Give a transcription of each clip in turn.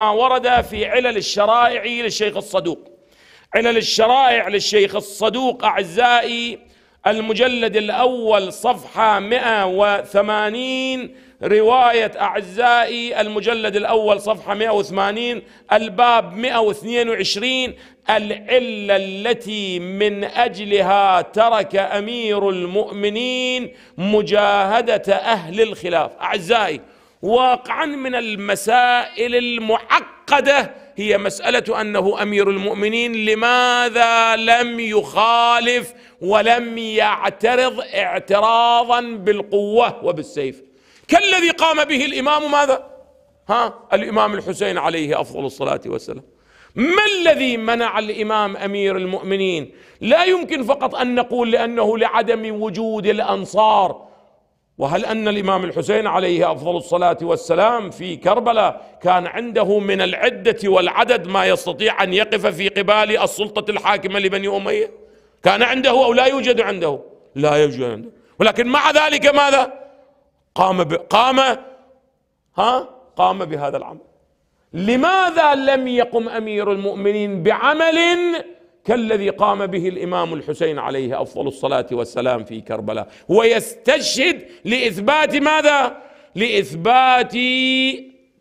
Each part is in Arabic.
ما ورد في علل الشرائع للشيخ الصدوق علل الشرائع للشيخ الصدوق أعزائي المجلد الأول صفحة 180 رواية أعزائي المجلد الأول صفحة 180 الباب 122 العلة التي من أجلها ترك أمير المؤمنين مجاهدة أهل الخلاف أعزائي واقعا من المسائل المعقده هي مساله انه امير المؤمنين لماذا لم يخالف ولم يعترض اعتراضا بالقوه وبالسيف كالذي قام به الامام ماذا ها الامام الحسين عليه افضل الصلاه والسلام ما الذي منع الامام امير المؤمنين لا يمكن فقط ان نقول لانه لعدم وجود الانصار وهل ان الامام الحسين عليه افضل الصلاه والسلام في كربلاء كان عنده من العده والعدد ما يستطيع ان يقف في قبال السلطه الحاكمه لبني اميه؟ كان عنده او لا يوجد عنده؟ لا يوجد عنده، ولكن مع ذلك ماذا؟ قام ب... قام ها؟ قام بهذا العمل. لماذا لم يقم امير المؤمنين بعمل كالذي قام به الامام الحسين عليه افضل الصلاه والسلام في كربلاء هو يستشهد لاثبات ماذا لاثبات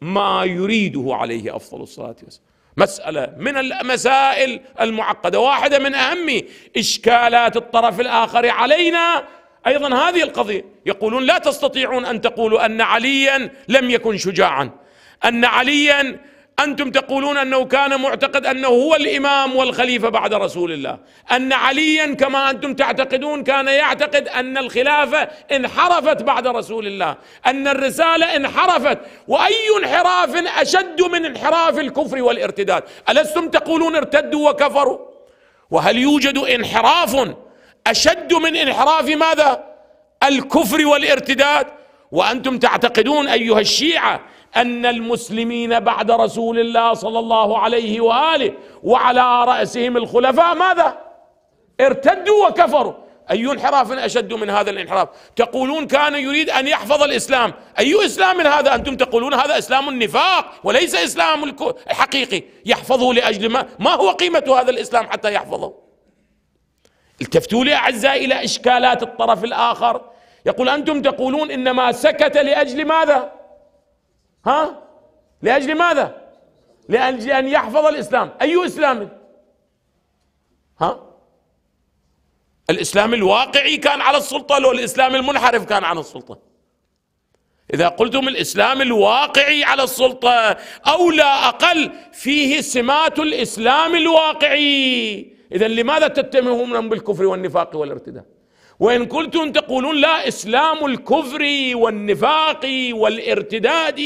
ما يريده عليه افضل الصلاه والسلام مسألة من المسائل المعقدة واحدة من أهم إشكالات الطرف الآخر علينا أيضا هذه القضية يقولون لا تستطيعون أن تقولوا أن عليا لم يكن شجاعا أن عليا أنتم تقولون أنه كان معتقد أنه هو الإمام والخليفة بعد رسول الله أن عليا كما أنتم تعتقدون كان يعتقد أن الخلافة انحرفت بعد رسول الله أن الرسالة انحرفت وأي انحراف أشد من انحراف الكفر والارتداد ألستم تقولون ارتدوا وكفروا وهل يوجد انحراف أشد من انحراف ماذا الكفر والارتداد وانتم تعتقدون ايها الشيعه ان المسلمين بعد رسول الله صلى الله عليه واله وعلى راسهم الخلفاء ماذا؟ ارتدوا وكفروا اي انحراف اشد من هذا الانحراف؟ تقولون كان يريد ان يحفظ الاسلام، اي اسلام من هذا؟ انتم تقولون هذا اسلام النفاق وليس اسلام الحقيقي، يحفظه لاجل ما؟ ما هو قيمه هذا الاسلام حتى يحفظه؟ التفتوا لي اعزائي الى اشكالات الطرف الاخر يقول أنتم تقولون إنما سكت لأجل ماذا ها لأجل ماذا لأجل أن يحفظ الإسلام أي إسلام ها الإسلام الواقعي كان على السلطة لو الإسلام المنحرف كان على السلطة إذا قلتم الإسلام الواقعي على السلطة أو لا أقل فيه سمات الإسلام الواقعي إذا لماذا تتهمون بالكفر والنفاق والارتداد وإن كنتم تقولون لا إسلام الكفر والنفاق والارتداد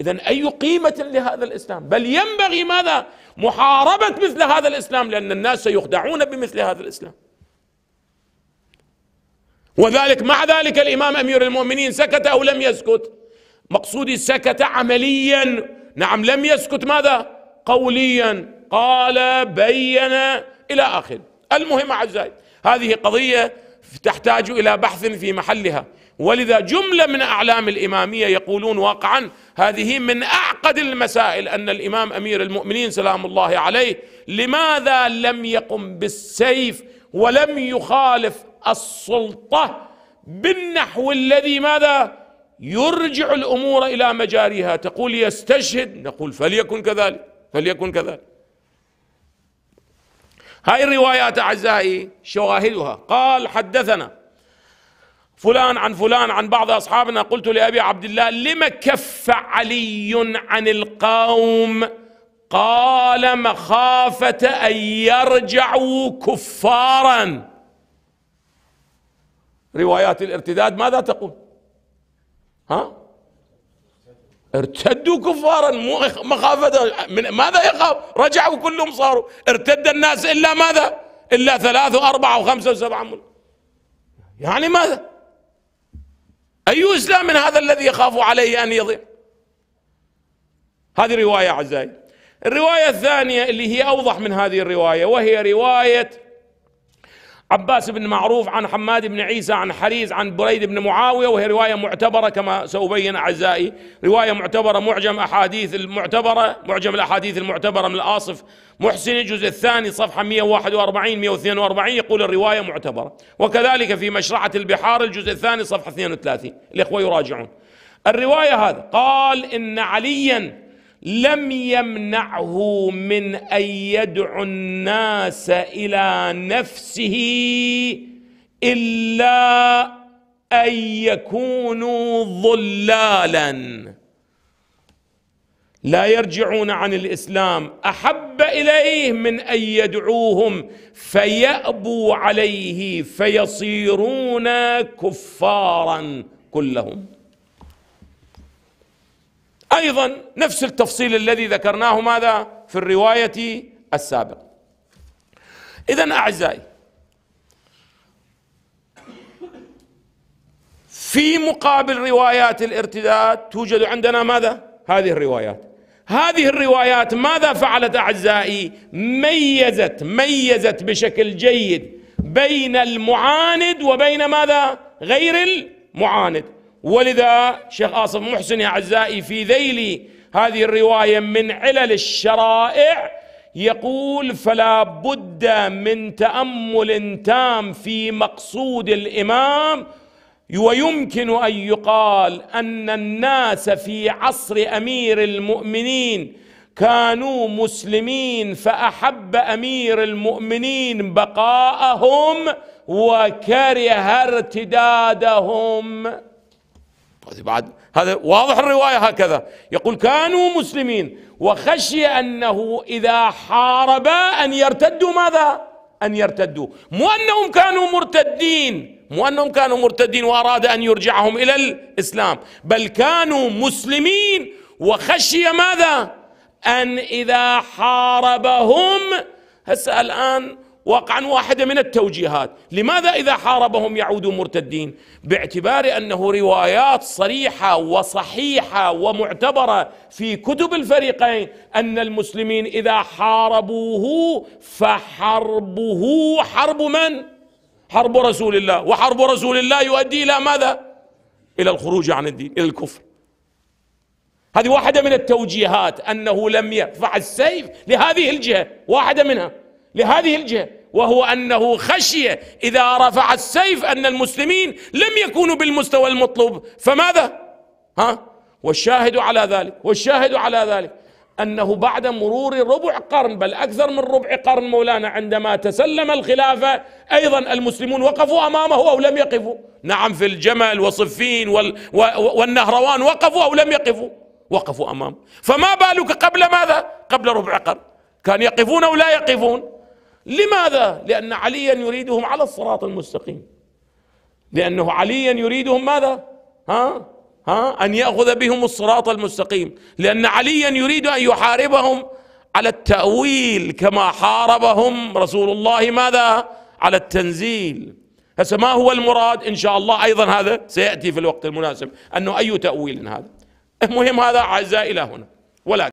إذا أي قيمة لهذا الإسلام بل ينبغي ماذا محاربة مثل هذا الإسلام لأن الناس سيخدعون بمثل هذا الإسلام وذلك مع ذلك الإمام أمير المؤمنين سكت أو لم يسكت مقصودي سكت عمليا نعم لم يسكت ماذا قوليا قال بين إلى آخر المهم أعزائي هذه قضية تحتاج الى بحث في محلها ولذا جمله من اعلام الاماميه يقولون واقعا هذه من اعقد المسائل ان الامام امير المؤمنين سلام الله عليه لماذا لم يقم بالسيف ولم يخالف السلطه بالنحو الذي ماذا يرجع الامور الى مجاريها تقول يستشهد نقول فليكن كذلك فليكن كذلك هاي الروايات أعزائي شواهدها قال حدثنا فلان عن فلان عن بعض أصحابنا قلت لأبي عبد الله لم كف علي عن القوم قال مخافة أن يرجعوا كفارا روايات الارتداد ماذا تقول ها ارتدوا كفارا مو مخافة من ماذا يخاف رجعوا كلهم صاروا ارتد الناس إلا ماذا إلا ثلاثة وأربعة وخمسة وسبعة من يعني ماذا أي إسلام من هذا الذي يخاف عليه أن يضيع هذه رواية أعزائي الرواية الثانية اللي هي أوضح من هذه الرواية وهي رواية عباس بن معروف عن حماد بن عيسى عن حريز عن بريد بن معاوية وهي رواية معتبرة كما سأبين أعزائي رواية معتبرة معجم أحاديث المعتبرة معجم الأحاديث المعتبرة من الآصف محسن الجزء الثاني صفحة 141 142 يقول الرواية معتبرة وكذلك في مشرعة البحار الجزء الثاني صفحة 32 الإخوة يراجعون الرواية هذا قال إن عليا لم يمنعه من ان يدعو الناس الى نفسه الا ان يكونوا ضلالا لا يرجعون عن الاسلام احب اليه من ان يدعوهم فيابوا عليه فيصيرون كفارا كلهم ايضا نفس التفصيل الذي ذكرناه ماذا في الروايه السابقه اذا اعزائي في مقابل روايات الارتداد توجد عندنا ماذا هذه الروايات هذه الروايات ماذا فعلت اعزائي ميزت ميزت بشكل جيد بين المعاند وبين ماذا غير المعاند ولذا شيخ آصف محسن يا أعزائي في ذيل هذه الرواية من علل الشرائع يقول فلا بد من تأمل تام في مقصود الإمام ويمكن أن يقال أن الناس في عصر أمير المؤمنين كانوا مسلمين فأحب أمير المؤمنين بقاءهم وكره ارتدادهم بعد هذا واضح الرواية هكذا يقول كانوا مسلمين وخشي أنه إذا حارب أن يرتدوا ماذا أن يرتدوا مو أنهم كانوا مرتدين مو أنهم كانوا مرتدين وأراد أن يرجعهم إلى الإسلام بل كانوا مسلمين وخشي ماذا أن إذا حاربهم هسه الآن واقعا واحدة من التوجيهات لماذا إذا حاربهم يعودوا مرتدين باعتبار أنه روايات صريحة وصحيحة ومعتبرة في كتب الفريقين أن المسلمين إذا حاربوه فحربه حرب من؟ حرب رسول الله وحرب رسول الله يؤدي إلى ماذا؟ إلى الخروج عن الدين إلى الكفر هذه واحدة من التوجيهات أنه لم يرفع السيف لهذه الجهة واحدة منها لهذه الجهة وهو أنه خشي إذا رفع السيف أن المسلمين لم يكونوا بالمستوى المطلوب فماذا؟ ها؟ والشاهد على ذلك والشاهد على ذلك أنه بعد مرور ربع قرن بل أكثر من ربع قرن مولانا عندما تسلم الخلافة أيضا المسلمون وقفوا أمامه أو لم يقفوا نعم في الجمل وصفين وال والنهروان وقفوا أو لم يقفوا وقفوا أمامه فما بالك قبل ماذا؟ قبل ربع قرن كان يقفون أو لا يقفون لماذا لان عليا يريدهم على الصراط المستقيم لانه عليا يريدهم ماذا ها ها ان ياخذ بهم الصراط المستقيم لان عليا يريد ان يحاربهم على التاويل كما حاربهم رسول الله ماذا على التنزيل هسه ما هو المراد ان شاء الله ايضا هذا سياتي في الوقت المناسب انه اي تاويل هذا المهم هذا اعزائي الى هنا ولكن